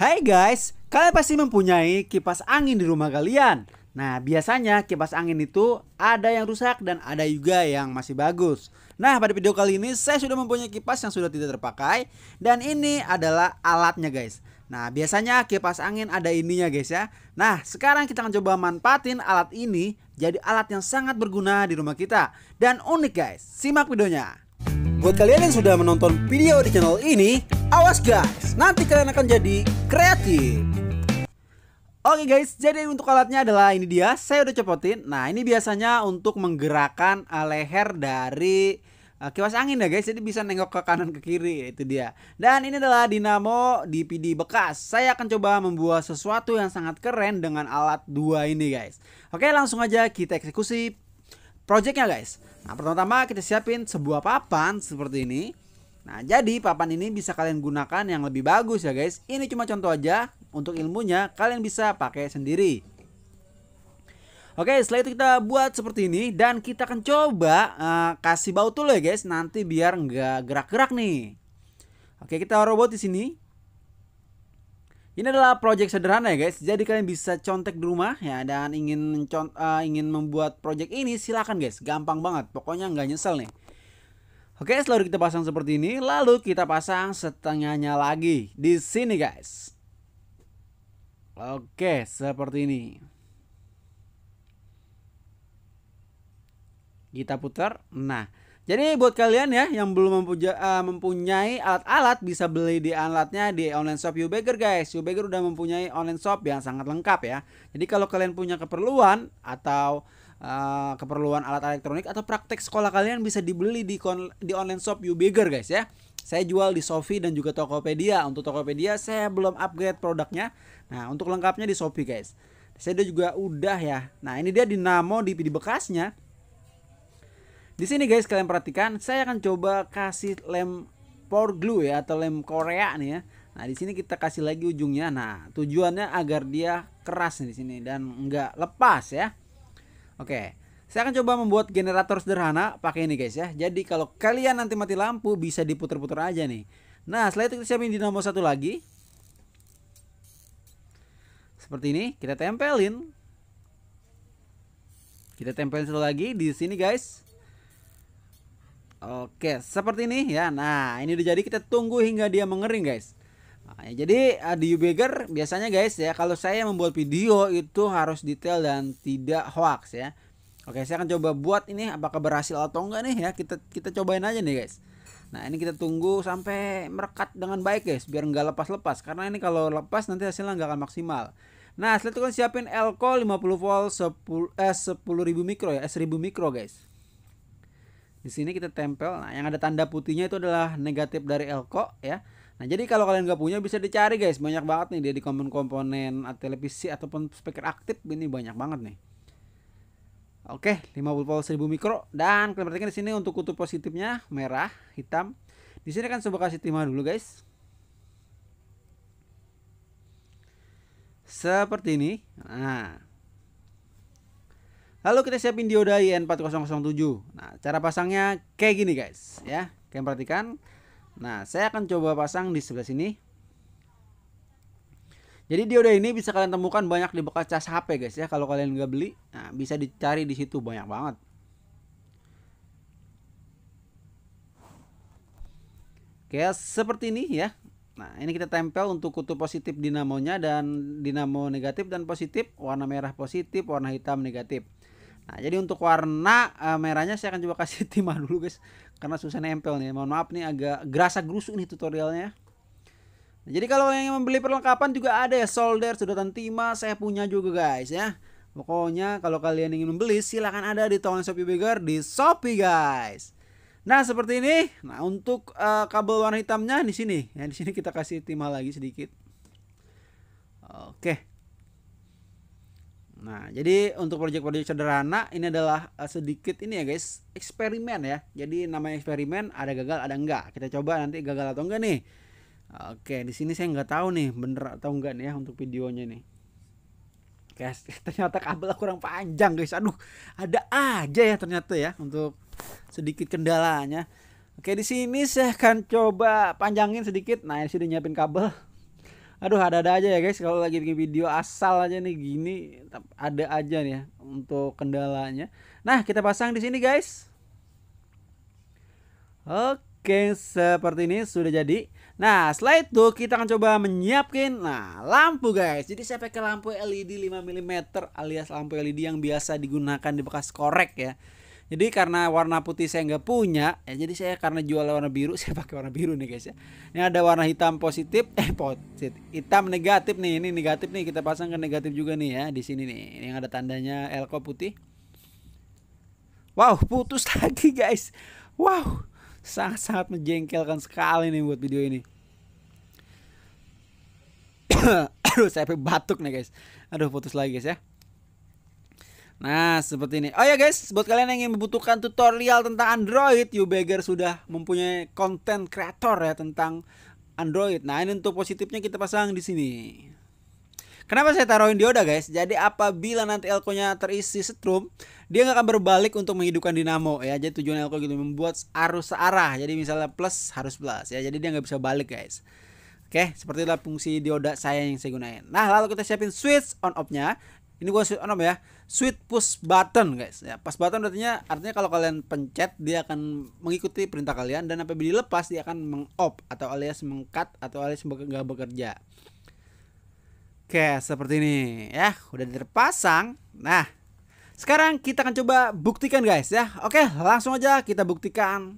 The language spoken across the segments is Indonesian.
Hai guys, kalian pasti mempunyai kipas angin di rumah kalian. Nah, biasanya kipas angin itu ada yang rusak dan ada juga yang masih bagus. Nah, pada video kali ini saya sudah mempunyai kipas yang sudah tidak terpakai dan ini adalah alatnya guys. Nah, biasanya kipas angin ada ininya guys ya. Nah, sekarang kita akan coba manfaatin alat ini jadi alat yang sangat berguna di rumah kita dan unik guys. Simak videonya. Buat kalian yang sudah menonton video di channel ini, awas guys, nanti kalian akan jadi kreatif. Oke guys, jadi untuk alatnya adalah ini dia, saya udah copotin. Nah ini biasanya untuk menggerakkan eh, leher dari eh, kipas angin ya guys jadi bisa nengok ke kanan ke kiri ya, itu dia dan ini adalah dinamo DPD bekas saya akan coba membuat sesuatu yang sangat keren dengan alat dua ini guys oke langsung aja kita eksekusi projectnya guys. Nah pertama-tama kita siapin sebuah papan seperti ini. Nah jadi papan ini bisa kalian gunakan yang lebih bagus ya guys. Ini cuma contoh aja untuk ilmunya kalian bisa pakai sendiri. Oke setelah itu kita buat seperti ini dan kita akan coba uh, kasih baut dulu ya guys nanti biar nggak gerak-gerak nih. Oke kita robot di sini. Ini adalah project sederhana ya guys. Jadi kalian bisa contek di rumah ya dan ingin uh, ingin membuat project ini silakan guys. Gampang banget. Pokoknya nggak nyesel nih. Oke, selalu kita pasang seperti ini, lalu kita pasang setengahnya lagi di sini guys. Oke, seperti ini. Kita putar. Nah, jadi buat kalian ya yang belum eh, mempunyai alat-alat bisa beli di alatnya di online shop Ubaker guys. Ubaker udah mempunyai online shop yang sangat lengkap ya. Jadi kalau kalian punya keperluan atau uh, keperluan alat elektronik atau praktek sekolah kalian bisa dibeli di di online shop Ubaker guys ya. Saya jual di Sofi dan juga Tokopedia. Untuk Tokopedia saya belum upgrade produknya. Nah, untuk lengkapnya di Sofi guys. Saya juga udah ya. Nah, ini dia dinamo di di bekasnya di sini guys kalian perhatikan, saya akan coba kasih lem pour glue ya atau lem Korea nih ya. Nah, di sini kita kasih lagi ujungnya. Nah, tujuannya agar dia keras di sini dan nggak lepas ya. Oke. Saya akan coba membuat generator sederhana pakai ini guys ya. Jadi kalau kalian nanti mati lampu bisa diputer-puter aja nih. Nah, setelah itu kita siapin dinamo satu lagi. Seperti ini, kita tempelin. Kita tempelin satu lagi di sini guys. Oke, seperti ini ya. Nah, ini udah jadi kita tunggu hingga dia mengering, guys. Nah, ya, jadi eh, di Ubeger biasanya guys ya, kalau saya membuat video itu harus detail dan tidak hoax ya. Oke, saya akan coba buat ini apakah berhasil atau enggak nih ya. Kita kita cobain aja nih, guys. Nah, ini kita tunggu sampai merekat dengan baik, guys, biar enggak lepas-lepas karena ini kalau lepas nanti hasilnya enggak akan maksimal. Nah, setelah itu kan siapin elko 50 volt 10 eh 10.000 mikro ya, eh, 1000 mikro, guys. Di sini kita tempel. Nah, yang ada tanda putihnya itu adalah negatif dari elko ya. Nah, jadi kalau kalian nggak punya bisa dicari guys, banyak banget nih dia di komponen-komponen televisi ataupun speaker aktif ini banyak banget nih. Oke, 50 volt 1000 mikro dan kalian perhatikan di sini untuk kutub positifnya merah, hitam. Di sini kan coba kasih timah dulu guys. Seperti ini. Nah, Lalu kita siapin dioda IN4007. Nah, cara pasangnya kayak gini guys, ya. Kalian perhatikan. Nah, saya akan coba pasang di sebelah sini. Jadi dioda ini bisa kalian temukan banyak di bekas cas HP guys ya. Kalau kalian nggak beli, nah, bisa dicari di situ banyak banget. Kayak seperti ini ya. Nah, ini kita tempel untuk kutu positif dinamonya dan dinamo negatif dan positif, warna merah positif, warna hitam negatif. Nah, jadi untuk warna uh, merahnya saya akan coba kasih timah dulu guys karena susah nempel nih. Mohon maaf nih agak gerasa gerusu nih tutorialnya. Nah, jadi kalau yang membeli perlengkapan juga ada ya solder, sedotan timah, saya punya juga guys ya. Pokoknya kalau kalian ingin membeli silahkan ada di tolong Shopee Beggar di Shopee guys. Nah seperti ini. Nah untuk uh, kabel warna hitamnya di sini. Ya di sini kita kasih timah lagi sedikit. Oke. Okay. Nah, jadi untuk proyek-proyek sederhana ini adalah eh, sedikit ini ya guys, eksperimen ya. Jadi namanya eksperimen ada gagal ada enggak. Kita coba nanti gagal atau enggak nih. Oke, di sini saya enggak tahu nih bener atau enggak nih ya untuk videonya nih. Guys, ternyata kabel kurang panjang guys. Aduh, ada aja ya ternyata ya untuk sedikit kendalanya. Oke, di sini saya akan coba panjangin sedikit. Nah, ini sudah nyiapin kabel aduh ada-ada aja ya guys kalau lagi bikin video asal aja nih gini ada aja nih ya untuk kendalanya nah kita pasang di sini guys oke seperti ini sudah jadi nah setelah itu kita akan coba menyiapkan nah lampu guys jadi saya pakai lampu LED 5 mm alias lampu LED yang biasa digunakan di bekas korek ya jadi karena warna putih saya nggak punya ya jadi saya karena jual warna biru saya pakai warna biru nih guys ya ini ada warna hitam positif eh positif hitam negatif nih ini negatif nih kita pasang ke negatif juga nih ya di sini nih ini yang ada tandanya elko putih wow putus lagi guys wow sangat-sangat menjengkelkan sekali nih buat video ini aduh saya batuk nih guys aduh putus lagi guys ya Nah, seperti ini. Oh ya guys, buat kalian yang ingin membutuhkan tutorial tentang Android, Ubeger sudah mempunyai konten kreator ya tentang Android. Nah, ini untuk positifnya kita pasang di sini. Kenapa saya taruhin dioda guys? Jadi apabila nanti elko-nya terisi setrum, dia nggak akan berbalik untuk menghidupkan dinamo ya. Jadi tujuan elko gitu membuat arus searah. Jadi misalnya plus harus plus ya. Jadi dia nggak bisa balik guys. Oke, seperti itulah fungsi dioda saya yang saya gunain. Nah, lalu kita siapin switch on off-nya ini gua sweet enam ya sweet push button guys ya push button artinya artinya kalau kalian pencet dia akan mengikuti perintah kalian dan apabila dilepas dia akan mengop atau alias mengkat atau alias nggak bekerja oke seperti ini ya udah terpasang nah sekarang kita akan coba buktikan guys ya oke langsung aja kita buktikan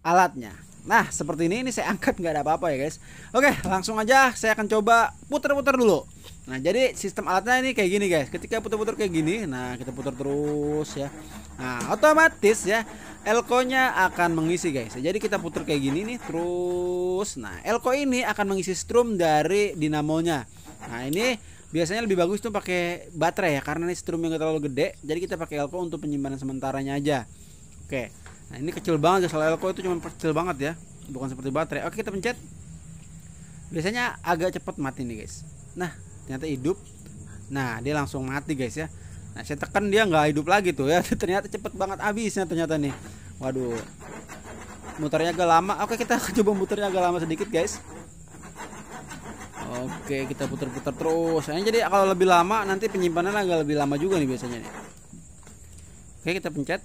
alatnya Nah seperti ini ini saya angkat nggak ada apa-apa ya guys Oke langsung aja saya akan coba putar-putar dulu Nah jadi sistem alatnya ini kayak gini guys Ketika putar-putar kayak gini Nah kita putar terus ya Nah otomatis ya Elko nya akan mengisi guys Jadi kita putar kayak gini nih terus Nah Elko ini akan mengisi strum dari dinamonya Nah ini biasanya lebih bagus tuh pakai baterai ya karena ini strumnya nggak terlalu gede jadi kita pakai elko untuk penyimpanan sementaranya aja oke nah ini kecil banget ya, soalnya elko itu cuma kecil banget ya bukan seperti baterai oke kita pencet biasanya agak cepat mati nih guys nah ternyata hidup nah dia langsung mati guys ya nah saya tekan dia nggak hidup lagi tuh ya ternyata cepet banget habisnya ternyata nih waduh muternya agak lama oke kita coba muternya agak lama sedikit guys oke kita putar-putar terus nah, jadi kalau lebih lama nanti penyimpanan agak lebih lama juga nih biasanya nih oke kita pencet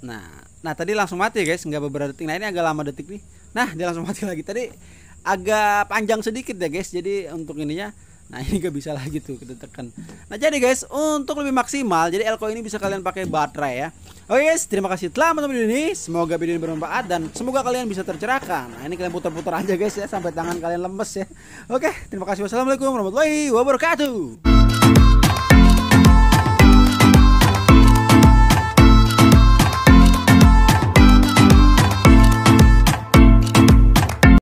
nah Nah tadi langsung mati ya, guys, nggak beberapa detik. Nah ini agak lama detik nih. Nah dia langsung mati lagi. Tadi agak panjang sedikit ya guys. Jadi untuk ininya, nah ini nggak bisa lagi tuh kita tekan. Nah jadi guys, untuk lebih maksimal, jadi elko ini bisa kalian pakai baterai ya. Oke guys, terima kasih telah menonton video ini. Semoga video ini bermanfaat dan semoga kalian bisa tercerahkan. Nah ini kalian putar-putar aja guys ya sampai tangan kalian lemes ya. Oke, terima kasih. Wassalamualaikum warahmatullahi wabarakatuh.